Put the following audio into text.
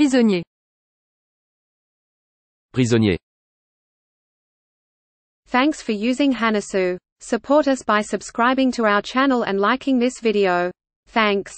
Prisonnier. Prisonnier. Thanks for using Hanasu. Support us by subscribing to our channel and liking this video. Thanks.